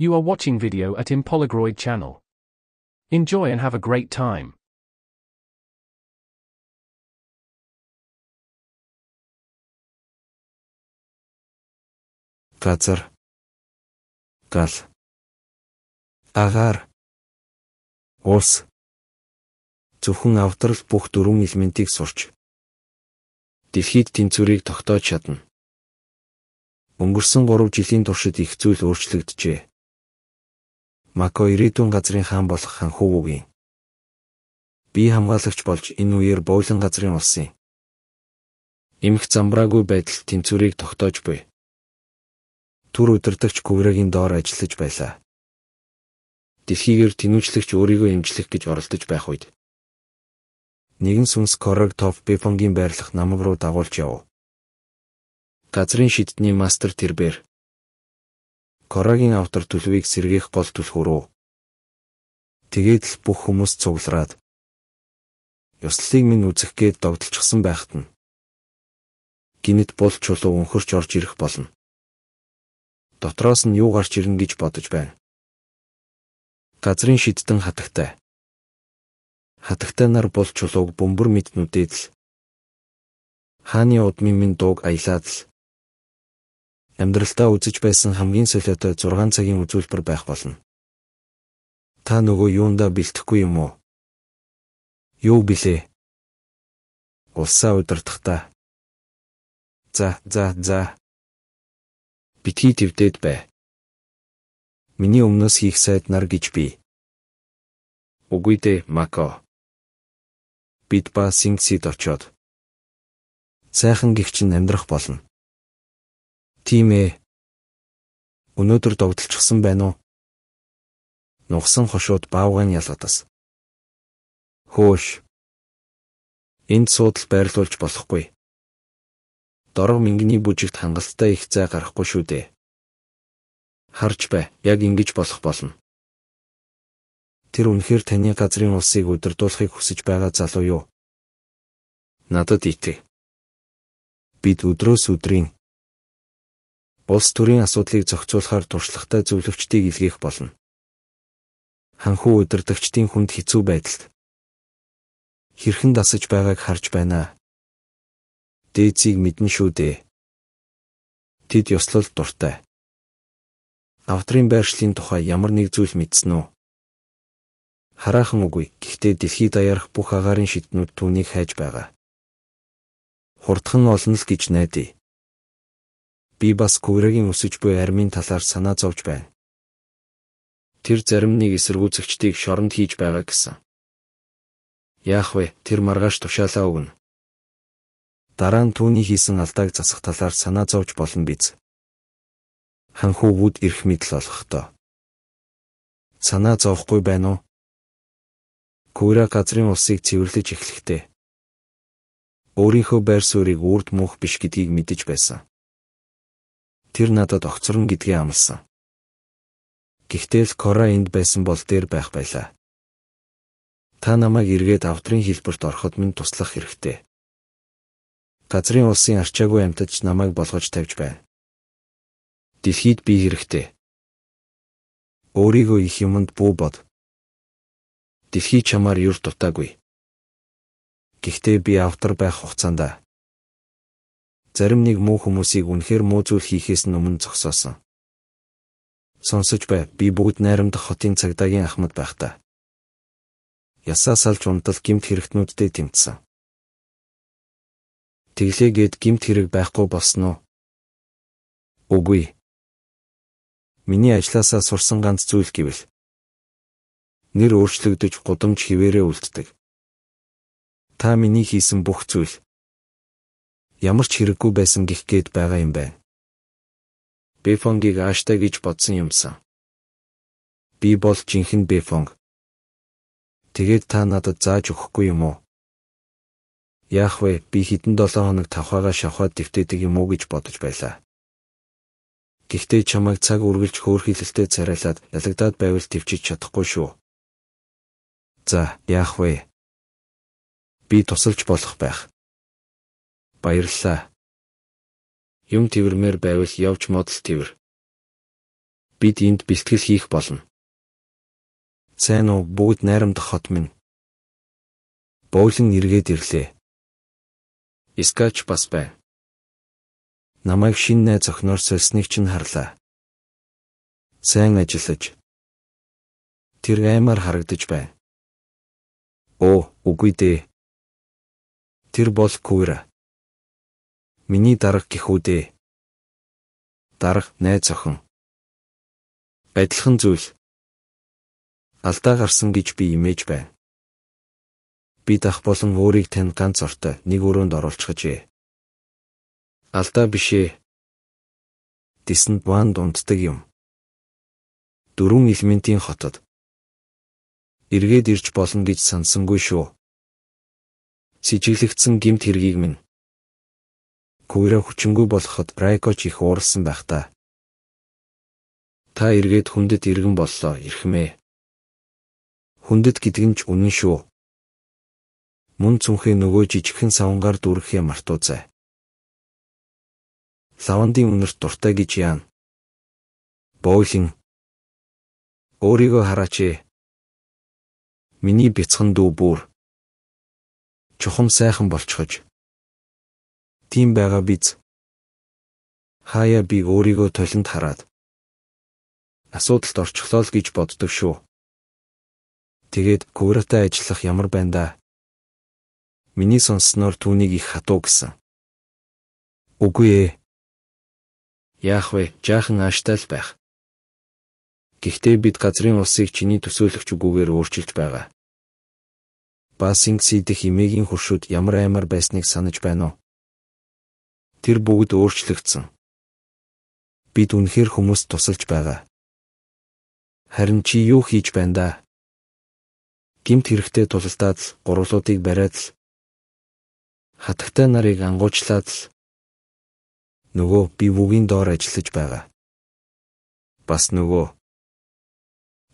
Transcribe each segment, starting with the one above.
You are watching video at Impolagroid channel. Enjoy and have a great time. Газар гал агаар ус зөвхөн авдрал бүх дөрвөн элементийг сурч дэлхийд тэнцвэрийг тогтоож чадна. Өнгөрсөн 3 жилийн туршид их зүйл өөрчлөгджээ. Мако ирээдүйн газрын хаан болох ханхүү үгийн. Би хамгаалагч болж энэ үеэр бойлон газрын улсын эмх замбраагүй байдал тэнцвэрийг тогтоож буй. Түр удирдагч Гүрэгийн доор ажиллаж байлаа. Дэлхийгээр тэнүүжлэгч өөрийгөө эмжлэх гэж оролдож байх үед нэгэн сүнс корог топ бифонгийн байрлах намг руу дагуулж яв. Газрын шидтний мастер тэрбэр Корогийн автор төлөвийг сэргээх гол түлхүү рүү. Тэгээд л бүх хүмүүс цуглараад ёслолыг минь үзэх гээд догдолчихсан байхад нь гинэд бул чулуу өнхөрч орж ирэх болно. Дотроос нь юу гарч ирнэ гэж бодож байна. Газрын шидтэн хатагтай. Хатагтай нар бул чулууг бөмбөр мэднүүдэд л хааны удмын минь дууг аялаад л амьдралдаа үзэж байсан хамгийн солиотой 6 цагийн үзүүлбэр байх болно. Та нөгөө юундаа бэлтгэхгүй юм уу? Юу билээ? Улсаа удирдах та. За, за, за. Битгий твдээд бай. Миний өмнөөс хийх сайд нар гэж би. Үгүй дээ, Мако. Бид ба Сингсид очоод сайхан гихчин амьдрах болно. Тийм ээ. Өнөөдөр довдолчихсон байна уу? Нугсан хошууд баавган ялгадас. Хөөш. Энд суудл байрлуулж болохгүй. Дорог мингний бүжигт хангалттай их зай гарахгүй шүү дээ. Харж бай, яг ингэж болох болно. Тэр үнэхээр таны газрын улсыг удирдуулахыг хүсэж байгаа залуу юу? Надад итгэ. Бид өдрөөс өдрийн улс төрийн асуудлыг зохицуулахаар туршлагатай зөвлөвчдийг илгээх болно. Ханхүү удирдагчдын хүнд хэцүү байдалд хэрхэн дасаж байгааг харж байна. Дээцийг мэднэ шүү дээ. Тэд ёслол дуртай. Автрын байршлын тухай ямар нэг зүйл мэдсэн үү? Хараахан үгүй. Гэхдээ дэлхийд даярх бүх агаарын шиднүүд түүнийг хайж байгаа. Хурдхан олно л гэж найдая би бас Курагийн өсөж буй армийн талаар санаа зовж байна. Тэр зарим нэг эсэргүүцэгчдийг шоронд хийж байгаа гэсэн. Яах вэ? Тэр маргааш тушаалаа өгнө. Дараа нь түүний хийсэн алдааг засах талаар санаа зовж болно биз. Ханхүү бүд ирэх мэдл олгохдоо. Санаа зовхгүй байна уу? Кура газрын улсыг цэвэрлэж эхлэхдээ өөрийнхөө байр суурийг үрд мөнх биш гэдгийг мэдэж байсан тэр надад огцорно гэдгээ амласан. Гэхдээ л Кора энд байсан бол дээр байх байлаа. Та намайг эргээд авдрын хэлбэрт ороход минь туслах хэрэгтэй. Газрын улсын арчаагүй амьтадч намайг болгож тавьж байна. Дэлхийд би хэрэгтэй. Өөрийгөө их юмд бүү бод. Дэлхий чамаар юр дутаагүй. Гэхдээ би автар байх хугацаанд зарим нэг муу хүмүүсийг үнэхээр муу зүйл хийхээс нь өмнө зогсоосон. Сонсож бай. Би бүгд найрамдах хотын цагдаагийн ахмад байхдаа. Ясаа салж унтал гимт хэрэгтнүүдтэй тэмцсэн. Тэглээ гээд гимт хэрэг байхгүй болсноо. Үгүй. Миний ажилласаа сурсан ганц зүйл гэвэл нэр өөрчлөгдөж гудамж хിവэрэ үлддэг. Та миний хийсэн бүх зүйл ямар ч хэрэггүй байсан гих гээд байгаа юм байна. Бефонгийг ааштай гэж бодсон юмсан. Би бол жинхэнэ бефонг. Тэгээд та надад зааж өгөхгүй юм уу? Яах вэ? Би хэдэн 7 хоног тавхаага шавхаад дэвтээдэг юм уу гэж бодож байлаа. Гэхдээ чамайг цаг үргэлж хөөрхилэлтэй царайлаад ялагдаад байвал төвчиж чадахгүй шүү. За, яах вэ? Би тусалж болох байх. Баярлаа. Юм тэрмээр байвал явж модл тэр. Бид энд бэлтгэл хийх болно. Сайн уу бүгд найрамдах хот минь. Бойлон эргээд ирлээ. Искач бас бай. Намайг шинэ найз охиноор сольсныг чинь харлаа. Сайн ажиллаж. Тэр аймаар харагдаж байна. Оо, үгүй дээ. Тэр бол Куира. Миний дарга гихүүдээ. Дарга найз охин. Адилхан зүйл. Алдаа гарсан гэж би имэж байна. Би дах болон өөрийг тань ганц ортой нэг өрөөнд оруулчихжээ. Алдаа бишээ. Тэсэнд ван дунддаг юм. Дөрвөн элементийн хотод эргээд ирж болно гэж сонсонгүй шүү. Сэжиглэгдсэн гимт хэргийг минь Куйра хүчингүй болоход Райкоч их уурсан байхдаа. Та эргээд хүндэд иргэн боллоо, ирхмээ. Хүндэд гэдэг нь ч үнэн шүү. Мөн цүнхийн нөгөө жижигхэн савнгаар дүрхээ мартуузай. Лавандын үнэрт дуртай гэж яана. Бойлин. Өөрийгөө хараач ээ. Миний бяцхан дүү бүр. Чухам сайхан болчихож Тийм байгаа биз. Хаяа би өөрийгөө толинд хараад асуудалд орчихлоо л гэж боддог шүү. Тэгээд Куратай ажиллах ямар байна да? Миний сонссноор түүнийг их хатуу гэсэн. Үгүй ээ. Яах вэ? Жаахан ааштай л байх. Гэхдээ бид газрын улсыг чиний төсөөлөгч үгүйгээр өөрчилж байгаа. Бас ингэс идэх эмээгийн хуршууд ямар аймаар байсныг санаж байна уу? тэр бүгд өөрчлөгдсөн. Бид үнэхээр хүмүүст тусалж байгаа. Харин чи юу хийж байна да? Гимт хэрэгтэй тусалдаад л гурвлуудыг бариад л хатагтай нарыг ангуучлаад л нөгөө би бүгийн доор ажиллаж байгаа. Бас нөгөө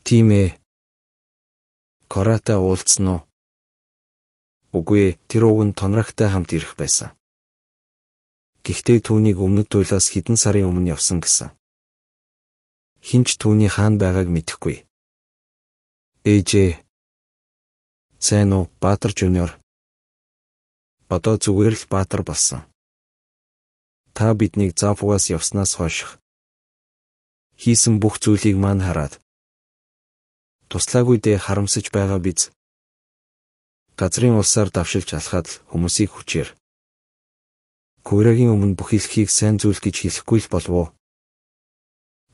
тийм ээ. Кората уулзсан уу? Үгүй, тэр уг нь тонрагтай хамт ирэх байсан. Гэхдээ түүнийг өмнөд туйлаас хэдэн сарын өмнө явсан гэсэн. Хинч түүний хаана байгааг мэдэхгүй. Ээжээ. Сайн уу, Баатар Жүниор? Одоо зүгээр л Баатар болсон. Та биднийг Завугаас явснаас хойш хийсэн бүх зүйлийг маань хараад туслаагүй дэ харамсаж байгаа биз. Газрын улсаар давшилж алхаад л хүмүүсийг хүчээр Курагийн өмнө бүх илхийг сайн зүйл гэж хэлэхгүй л болов уу?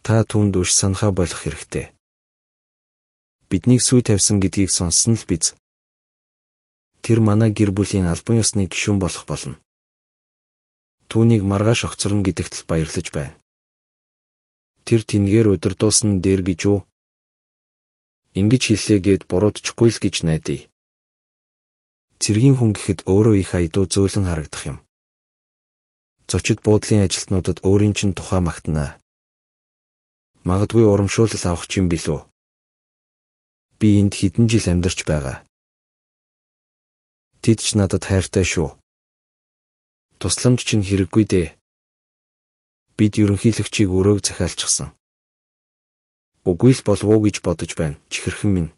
Та түнд үр санахаа болох хэрэгтэй. Биднийг сүй тавьсан гэдгийг сонссон л биз. Тэр манай гэр бүлийн албан ёсны гишүүн болох болно. Түүнийг маргааш огцорно гэдэгт л баярлаж байна. Тэр тэнгээр удирдуулсан дээр гэж юу? Ингиж хэллээгээд буруудчихгүй л гэж найдая. Цэргийн хүн гэхэд өөрөө их айдуу зөөлөн харагдах юм зочид буудлын ажилтнуудад өөрийн чинь тухай магтана. Магадгүй урамшуулал авах чинь билүү. Би энд хэдэн жил амьдарч байгаа. Тэд ч надад хайртай шүү. Тусламж чинь хэрэггүй дээ. Бид ерөнхийлөгчийг өрөөг захиалчихсан. Үгүй л болов уу гэж бодож байна. Чихэрхэн минь.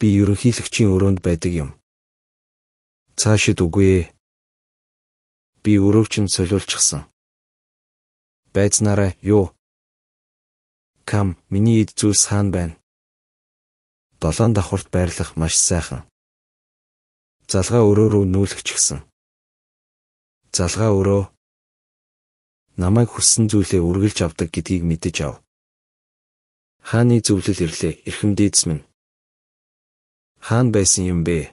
Би ерөнхийлөгчийн өрөөнд байдаг юм. Цаашид үгүй ээ би өрөө чинь солиулчихсан. Байцнараа юу? Кам миний эд зүй саан байна. Долоон давхурт байрлах маш сайхан. Залгаа өрөө рүү нүүлгчихсэн. Залгаа өрөө намайг хүссэн зүйлээ үргэлж авдаг гэдгийг мэдэж ав. Хааны зөвлөл ирлээ, эрхэм дээдс минь. Хаан байсан юм бэ?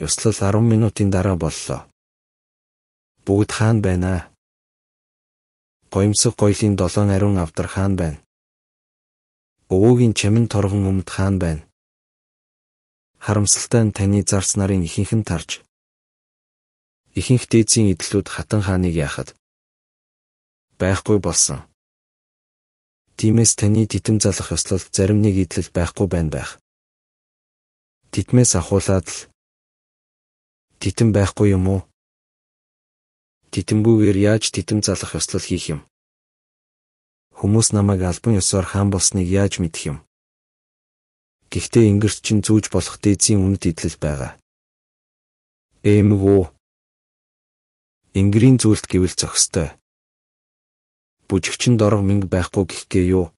Ёслол 10 минутын дараа боллоо бүгд хаан байна. Гоёмсог гоёлын 7 ариун авдар хаан байна. Өвөөгийн чамин торгон өмд хаан байна. Харамсалтай нь таны зарц нарын ихэнх нь тарж. Ихэнх дээдсийн эдлүүд хатан хааныг яахад байхгүй болсон. Тимээс таны титэм залах ёслолд зарим нэг идэл байхгүй байна байх. Титмээс ахуулаад л титэн байхгүй юм уу? титэмгүйгээр яаж титэм залах ёслол хийх юм? Хүмүүс намайг албан ёсоор хаан болсныг яаж мэдэх юм? Гэхдээ ингэрт чинь зүүж болох дээдсийн үнэт идэл байгаа. МВО Ингэрийн зүйлд гэвэл зохистой. Бүжигчин дорог мөнгө байхгүй гэхгээ юу?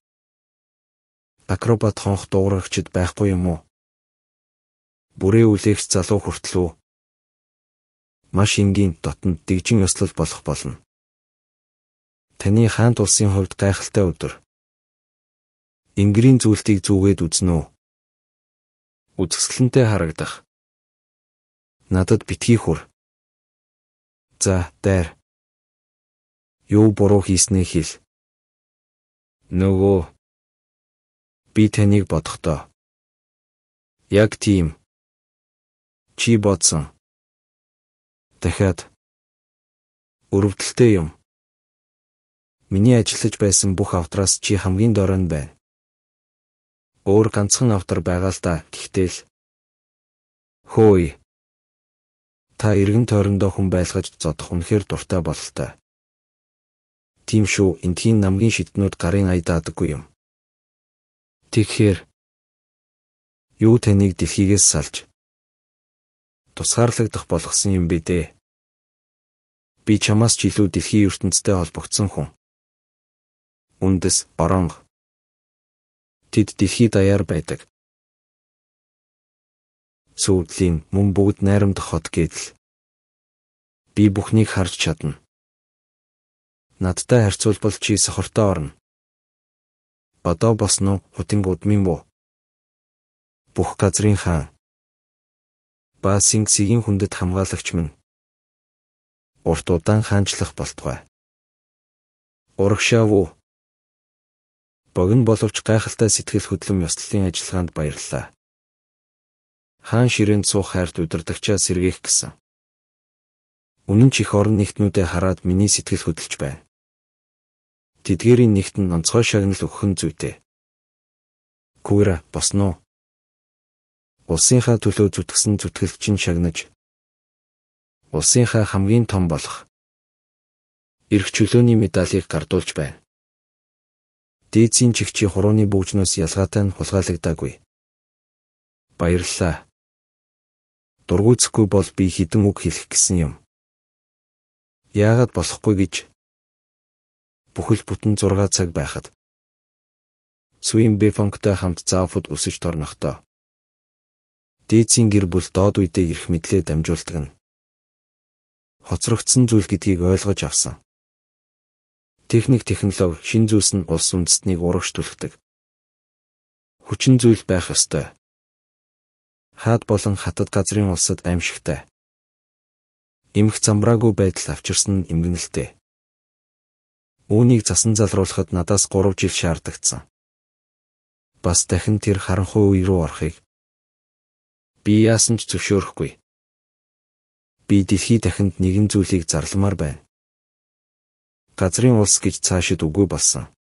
Акробат хонх дуурагчд байхгүй юм уу? Бүрээ үлээгч залуу хүртэл үү? маш энгийн дотнд дэгжин ёслол болох болно. Таны хаант улсын хувьд гайхалтай өдөр. Ингэрийн зүйлтийг зүгээд үзнэ үү? Үзэсгэлэнтэй харагдах. Надад битгий хүр. За, дайр. Юу буруу хийснээ хэл. Нөгөө би таныг бодохдоо. Яг тийм. Чи бодсон дахиад өрөвдөлтэй юм. Миний ажиллаж байсан бүх автраас чи хамгийн доройн байна. Өөр ганцхан автар байгаа л да. Тэгтэл хөөе. Та эргэн тойрондоо хүн байлгаж зодох үнэхээр дуртай бололтой. Тийм шүү, энтхийн намгийн шиднүүд гарын айдаадаггүй юм. Тэгэхээр юу таныг дэлхийгээс салж тусгаарлагдах болгосон юм бэ дээ. Би чамаас ч илүү дэлхийн ертөнцтэй холбогдсон хүн. Үндэс оронго. Тэд дэлхийд даяар байдаг. Сүүдлийн мөн бүгд найрамдах хот гэдэл. Би бүхнийг харж чадна. Надтай харьцуулбал чи сохортой орно. Одоо босно хутингууд минь бүү. Бүх газрын хаан ба Сингсигийн хүндэт хамгаалагч мэн урт удаан хаанчлах болтугай. Урагшаав уу? Богино боловч гайхалтай сэтгэл хөдлөм ёслолын ажиллагаанд баярлалаа. Хаан ширээнд суух хайрт удирдахчаа сэргээх гэсэн. Үнэн ч их орон нэгтнүүдэд хараад миний сэтгэл хөдлөж байна. Тэдгээрийн нэгт нь онцгой шагнал өгөх нь зүйтэй. Кура босно уу? Улсынхаа төлөө зүтгэсэн зүтгэлч нь шагнаж улсынхаа хамгийн том болох эрх чөлөөний медалийг гардуулж байна. Дээцийн чигчи хурууны бүүжнөөс ялгаатай нь хулгайлагдаагүй. Баярлалаа. Дургуйцэхгүй бол би хідэн үг хэлэх гэсэн юм. Яагаад болохгүй гэж бүхэл бүтэн 6 цаг байхад Суин Бефонгтой хамт Зафуд өсөж торнохдоо Дээцийн гэр бүл доод үедээ ирэх мэдлээ дамжуулдаг нь хоцрогдсон зүйл гэдгийг ойлгож авсан. Техник технологи шин зүйлс нь улс үндэстнийг урагштуулдаг. Хүчин зүйл байх ёстой. Хаад болон хатад газрын улсад аимшигтай. Имх замбраагүй байдал авчирсан нь эмгэнэлтэй. Үүнийг засан залруулахад надаас 3 жил шаардагдсан. Бас дахин тэр харанхуй үе рүү орохыг Би яасан ч зөвшөөрөхгүй. Би дэлхий дахинд нэгэн зүйлийг зарламаар байна. Газрын улс гэж цаашид үгүй болсон.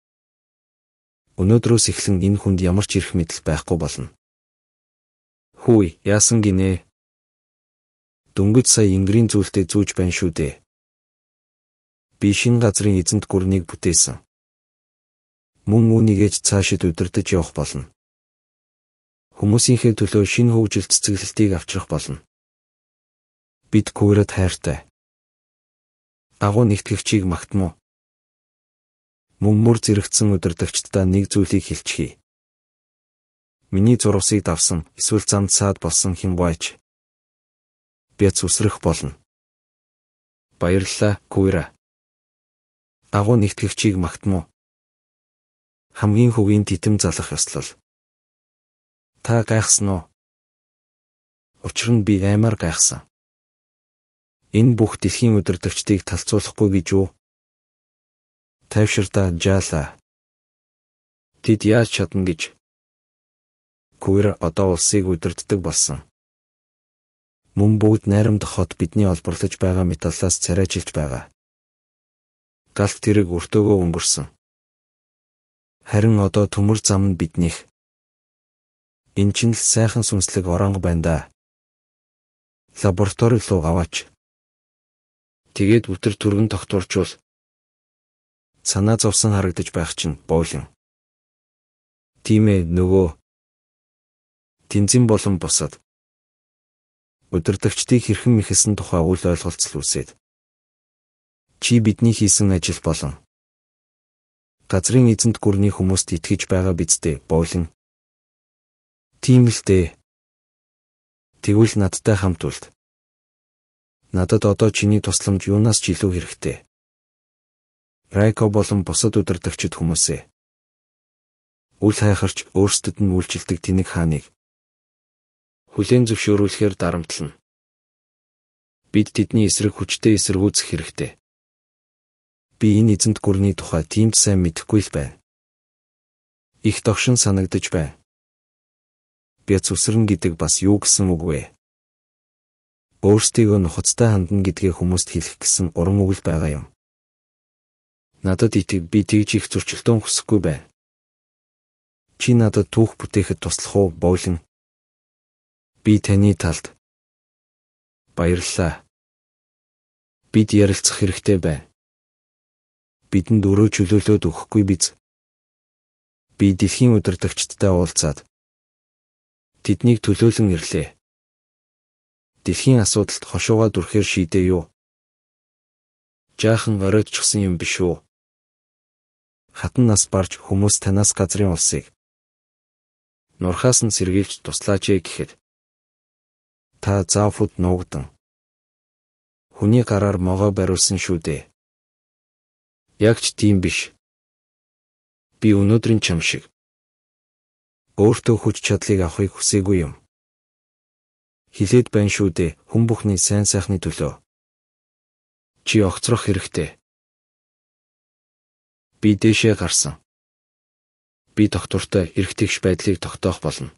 Өнөөдрөөс эхлэн энэ хүнд ямар ч эрх мэдэл байхгүй болно. Хүй, яасан гинэ? Дөнгөж сая ингэрийн зүйлтэй зүүж байна шүү дээ. Би шинэ газрын эзэнт гүрнийг бүтээсэн мөн үүнийгээж цаашид удирдах явах болно. Хүмүүсийнхээ төлөө шинэ хөгжил цэцгэлтийг авчрах болно. Бид Күүрэд хайртай. Агуу нэгтгэгчийг магтмуу. Мөн мөр зэрэгцэн өдөрдөгчдөө нэг зүйлийг хэлчихье. Миний зурвсыг давсан, эсвэл замд саад болсон хэн байж би зүсрэх болно. Баярлалаа, Күүрэ. Агуу нэгтгэгчийг магтмуу. Хамгийн хөгийн титэм залах ёслол. Та гайхсан уу? Учир нь би аймаар гайхсан. Энэ бүх дэлхийн өдөртөвчдийг талцуулахгүй гэж юу? Тайвширтаа жаала. Тэд яаж чадна гэж? Куэр одоо улсыг өдөртдөг болсон. Мөн бүгд найрамд хот бидний олборлож байгаа металлаас царайжилж байгаа. Галт тэрэг өртөөгөө өнгөрсөн. Харин одоо төмөр зам нь биднийх. Эн чинь л сайхан сүнслэг оронго байна да. Лаборатори руу аваач. Тэгээд өтөр түргэн тогтворчвол санаа зовсон харагдаж байх чинь боолын. Тийм ээ нөгөө тэнцэн болон бусад өдөртөгчдийг хэрхэн мэхэсэн тухай үл ойлголцол үүсээд чи бидний хийсэн ажил болон газрын эзэнт гүрний хүмүүст итгэж байгаа биздээ боолн Тийм л дээ. Тэгвэл надтай хамт үлд. Надад одоо чиний тусламж юунаас ч илүү хэрэгтэй. Райко болон бусад өдөрдөгчд хүмүүсээ. Үл хайхарч өөрсдөд нь үйлчлдэг тэнэг хааныг хүлээн зөвшөөрүүлэхээр дарамтлана. Бид тэдний эсрэг хүчтэй эсэргүүцэх хэрэгтэй. Би энэ эзэнт гүрний тухай тийм сайн мэдэхгүй л байна. Их тогшин санагдаж байна бяц үсрэн гэдэг бас юу гэсэн үг вэ? Өөрсдийгөө нухацтай хандна гэдгээ хүмүүст хэлэх гэсэн урам өгөл байгаа юм. Надад итг би тэгж их зөрчилдөөн хүсэхгүй байна. Чи надад түүх бүтээхэд туслах уу, бойлон? Би таны талд баярлалаа. Бид ярилцах хэрэгтэй байна. Бидэнд өрөө чөлөөлөд өгөхгүй биз? Би дэлхийн удирдагчдтай уулзаад тэднийг төлөөлөн ирлээ. Дэлхийн асуудалд хошуугаа дүрхээр шийдэе юу? Жаахан оройтчихсан юм биш үү? Хатан нас барж хүмүүс танаас газрын улсыг нурхаас нь сэргийлж туслаач ээ гэхэд та заавхуд нуугдан хүний гараар могоо бариулсан шүү дээ. Яг ч тийм биш. Би өнөөдрийн чам шиг өөртөө хүч чадлыг авахыг хүсээгүй юм. Хилээд байна шүү дээ, хүн бүхний сайн сайхны төлөө. Чи огцрох хэрэгтэй. Би дээшээ гарсан. Би доктортой эргэтгэж байдлыг тогтоох болно.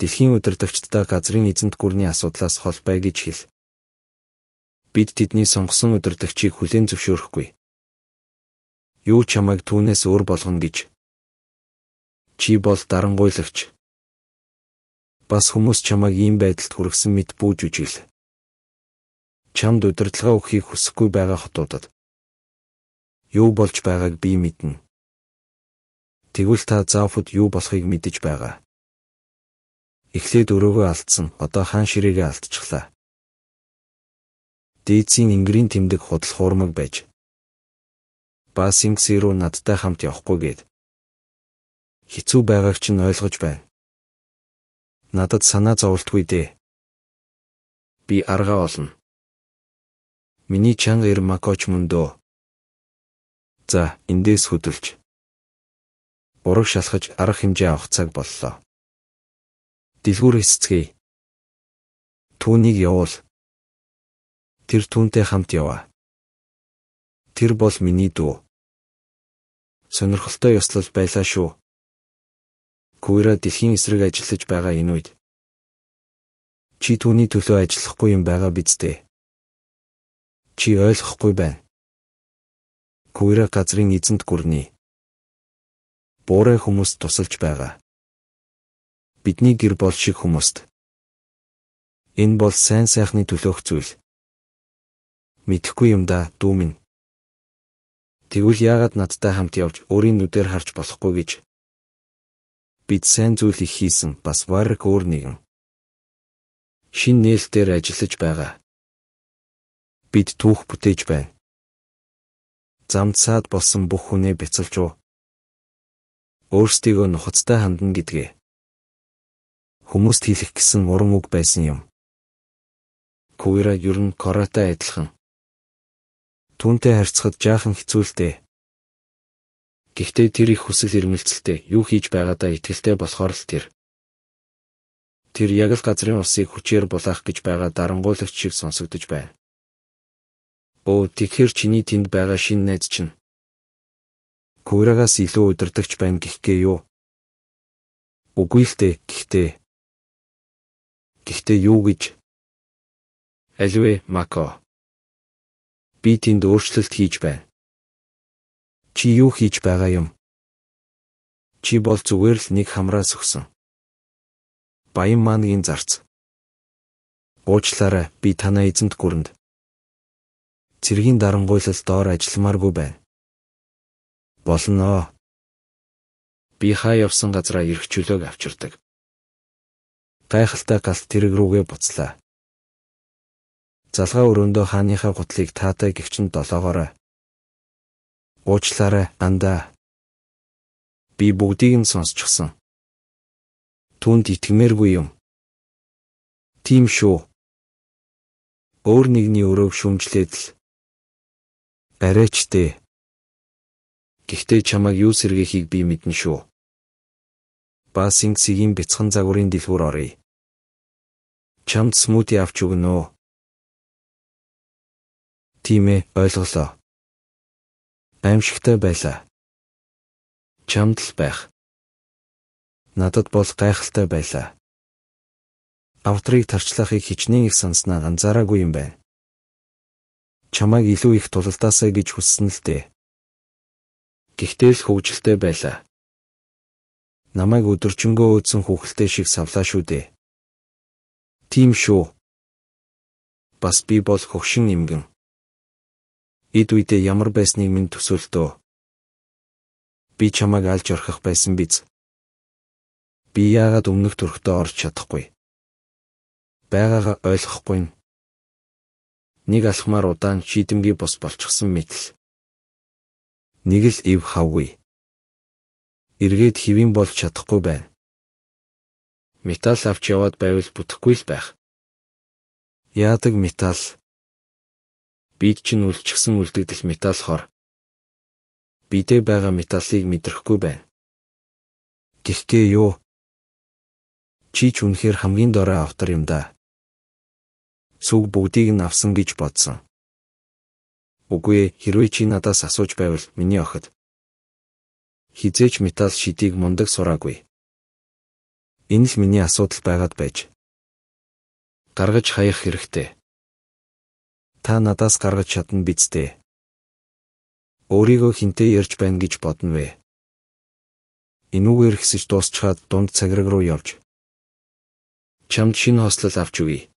Дэлхийн өдөртөгчдөд газрын эзэнт гүрний асуудлаас хол бай гэж хэл. Бид тэдний сонгосон өдөртөгчийг хүлээн зөвшөөрөхгүй. Юу ч хамааг түүнээс өөр болгоно гэж Чи бол дарангуйлагч. Бас хүмүүс чамайг ийм байдалд хүргэсэн мэд бүүж үжил. Чамд удирдлага өгөхийг хүсэхгүй байгаа хотуудад юу болж байгааг би мэднэ. Тэгвэл та заавхад юу болохыг мэдэж байгаа. Эхлээд өрөөгөө алдсан. Одоо хаан ширээгээ алдчихлаа. Дээцийн ингэрийн тэмдэг худал хуурмаг байж. Басингс руу надтай хамт явахгүй гээд хэцүү байгааг чинь ойлгож байна. Надад санаа зовлтгүй дээ. Би аргаа олно. Миний чанга ир макоч мөндөө. За, эндээс хөдөлж. Ураг шалхаж арга хэмжээ авах цаг боллоо. Дэлгүүр эсцгээе. Түүнийг явуул. Тэр түүнтэй хамт яваа. Тэр бол миний дүү. Сонирхолтой ёслол байлаа шүү. Куира дэлхийн эсрэг ажиллаж байгаа энэ үед чи түүний төлөө ажиллахгүй юм байгаа биз дээ. Чи ойлгохгүй байна. Куира газрын эзэнт гүрний буурай хүмүүст тусалж байгаа. Бидний гэр бол шиг хүмүүст. Энэ бол сайн сайхны төлөөх зүйл. Мэдхгүй юм да, дүү минь. Тэгвэл яагаад надтай хамт явж өөрийн нүдээр харж болохгүй гэж бид сайн зүйл их хийсэн бас баг өөр нэгэн шин нээлтээр ажиллаж байгаа. Бид түүх бүтээж байна. Замд саад болсон бүх хүнээ бяцалж уу. Өөрсдийгөө нухацтай хандна гэдгээ. Хүмүүст хэлэх гэсэн урам үг байсан юм. Куира ер нь коратай адилхан. Түүнтэй харьцахад жаахан хэцүүлтэй. Гэхдээ тэр их хүсэл эрмэлзэлтэй юу хийж байгаадаа итгэлтэй болохоор л тэр тэр яг л газрын усыг хүчээр булаах гэж байгаа дарангуйлагч шиг сонсогдож байна. Өө тэгэхэр чиний тэнд байгаа шин найз чинь Курагаас илүү өдөртөгч байна гихгээ юу? Үгүй л дээ, гэхдээ Гэхдээ юу гэж Аливэ Мако Би тэнд өөрчлөлт хийж байна. Чи юу хийж байгаа юм? Чи бол зүгээр л нэг хамраас өгсөн. Баян мааныгийн зарц. Уучлаарай, би танаа эзэнт гүрэнд. Цэргийн дарангуйлал доор ажилламааргүй байна. Болноо. Би хаа явсан газраа ирэх чөлөөг авчирдаг. Гайхалтай галт тэрэг рүүгээ буцлаа. Залгаа өрөөндөө хааныхаа гутлыг таатай гівчин долоогоорой. Уучлаарай дандаа. Би бүгдийг нь сонсчихсан. Түүнд итгэмээргүй юм. Тийм шүү. Өөр нэгний өрөөг шүмжлээд л барайчтэй. Гэхдээ чамайг юу сэргээхийг би мэднэ шүү. Ба сингсигийн бяцхан загварын дэлгүүр оръё. Чамд смути авч өгнө үү? Тийм ээ, ойлголоо. Баимшигтай байлаа. Чамд л байх. Надад бол гайхалтай байлаа. Автрыг тарчлахыг хичнээн их санснаа анзаараагүй юм байна. Чамайг илүү их тулалдаасаа гэж хүссэн л дээ. Гэхдээ л хөвгөлтэй байлаа. Намайг өдөржингөө өөдсөн хөвгөлтэй шиг савлаа шүү дээ. Тийм шүү. Бас би бол хөгшин имгэн. Эд үедээ ямар байсныг минь төсөөлтөө. Би чамайг алж орхих байсан биз. Би яагаад өмнөх төрхтөө орж чадахгүй? Байгаагаа ойлгохгүй нь. Нэг алхмаар удаан шийдэмгий бос болчихсон мэтэл. Нэг л ив хавгүй. Иргэд хэвэн болж чадахгүй байна. Металл авч яваад байвал бүтэхгүй л байх. Яадаг металл Бид чинь үлчгсэн үлдэгдэх металл хор. Бидээ байгаа металлыг мэдрэхгүй байна. Гэхдээ юу? Чи ч үнэхээр хамгийн дорой автар юм да. Сүг бүгдийг нь авсан гэж бодсон. Үгүй хэрвээ чи надаас асууж байвал миний охид хизээч металл шидийг мундаг сураагүй. Энэ л миний асуудал байгаад байж. Гаргаж хаях хэрэгтэй та надаас гаргаж чадна биз дээ. Өөрийгөө хинтээ ярьж байна гэж бодно вэ. Инүүгээр хэсэж дуусчаад дунд цагираг руу явж. Чамд шинэ хослол авч өгье.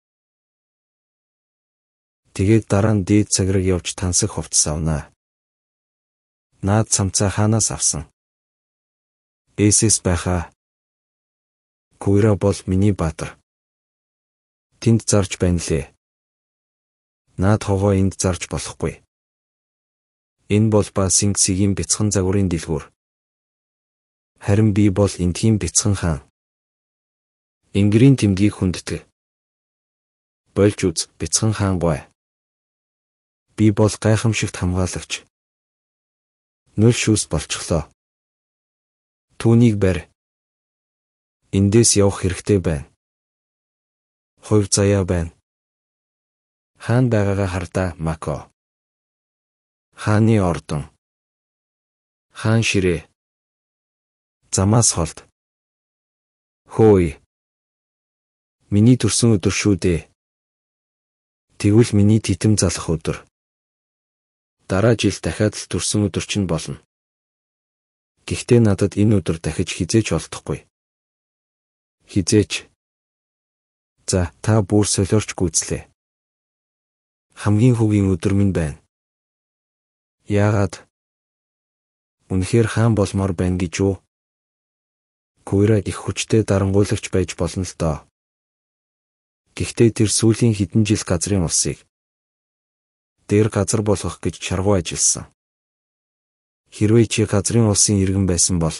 Тэгээд дараа нь дээд цагираг явж тансаг хувцас авнаа. Наад самцаа хаанаас авсан? Эсэс байхаа. Куйра бол миний баатар. Тэнд зарж байна лээ. Наад хогоо энд зарж болохгүй. Энэ бол ба Сингсигийн бяцхан загварын дэлгүүр. Харин би бол эндхийн бяцхан хаан. Ингэрийн тэмдгийг хүнддэг. Болж үз бяцхан хаан гуай. Би бол гайхамшигт хамгаалагч. Нөл шүүс болчихлоо. Түүнийг барь. Эндээс явах хэрэгтэй байна. Хувь заяа байна хаан байгаагаа хардаа Мако. Хааны ордон. Хаан ширээ. Замаас холд. Хөөе. Миний төрсөн өдөр шүү дээ. Тэгвэл миний титэм залах өдөр. Дараа жил дахиад л төрсөн өдөр чинь болно. Гэхдээ надад энэ өдөр дахиж хизээч олдохгүй. Хизээч. За, та бүр солиорч гүйцлээ хамгийн хөгийн өдөр минь байна. Яагаад үнэхээр хаан болмоор байна гэж юу? Куйра их хүчтэй дарангуйлагч байж болно л доо. Гэхдээ тэр сүүлийн хэдэн жил газрын улсыг дээр газар болгох гэж чаргуу ажилласан. Хэрвээ чи газрын улсын иргэн байсан бол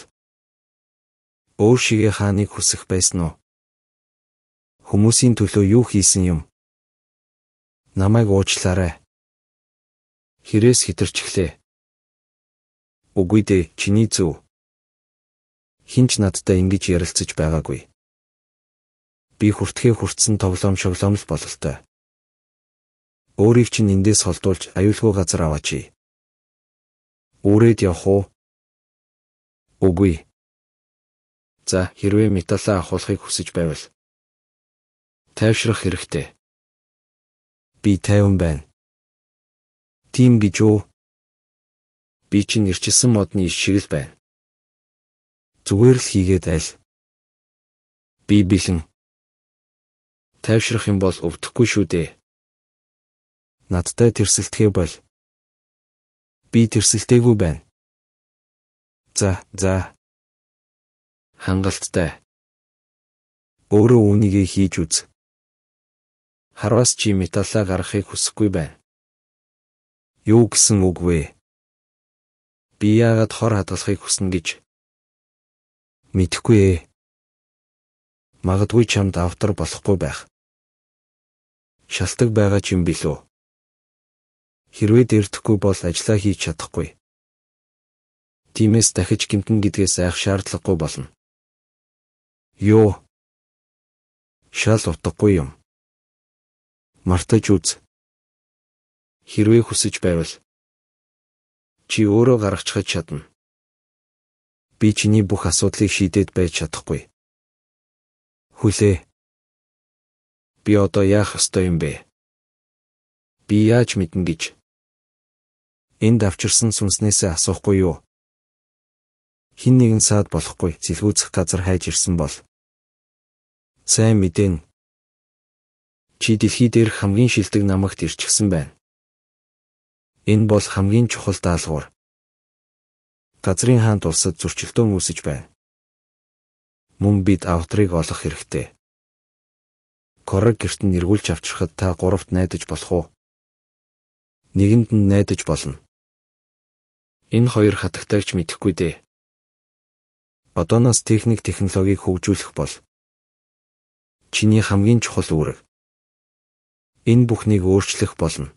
өөр шигээ хааныг хүсэх байсан уу? Хүмүүсийн төлөө юу хийсэн юм? намайг уучлаарай. Хэрээс хитэрч эхлэе. Үгүй дээ, чиний зөв. Хинч надтай ингэж ярилцаж байгаагүй. Би хүртхээ хүртсэн тоглоом шоглоом л бололтой. Өөрийг чинь эндээс холдуулж аюулгүй газар аваачи. Үрээд явах уу? Үгүй. За, хэрвээ металлаа авахыг хүсэж байвал тайвшрах хэрэгтэй би тайван байна. Тийм гэж үү? Би чинь ирчилсэн модны шиг л байна. Зүгээр л хийгээд айл. Би бэлэн. Тайвшрах юм бол өвдөхгүй шүү дээ. Надтай тэрсэлтгэ бол. Би тэрсэлтээгүй байна. За, за. Хангалттай. Өөрөө үүнийгээ хийж үз. Харвас чи металлаа гаргахыг хүсэхгүй байна. Юу гэсэн үг вэ? Би яагаад хор хадгалахыг хүснэ гэж мэдэхгүй ээ. Магадгүй чамд автар болохгүй байх. Шалтгаан байгаа ч юм билүү. Хэрвээ дэрдэхгүй бол ажиллаа хийж чадахгүй. Тимээс дахиж гимтэн гэдгээс айх шаардлагагүй болно. Йоо. Шал утгагүй юм мартаж үз. Хэрвээ хүсэж байвал чи өөрөө гаргачихж чадна. Би чиний бүх асуудлыг шийдээд байж чадахгүй. Хүлээ. Би одоо яах ёстой юм бэ? Би яаж мэднэ гэж энд авчирсан сүнснээсээ асуухгүй юу? Хин нэгэн саад болохгүй зэлгүүцэх газар хайж ирсэн бол сайн мэдэн Чи дэлхий дээрх хамгийн шилдэг намагт ирчихсэн байна. Энэ бол хамгийн чухал даалгавар. Газрын хаант улсад зөрчилдөө үүсэж байна. Мөн бид автрыг олох хэрэгтэй. Кораг герт нь эргүүлж авчрахад та гуравт найдаж болох уу? Нэгэнд нь найдаж болно. Энэ хоёр хатагтайч мэдхгүй дээ. Одооноос техник технологиг хөгжүүлэх бол чиний хамгийн чухал үүрэг энэ бүхнийг өөрчлөх болно.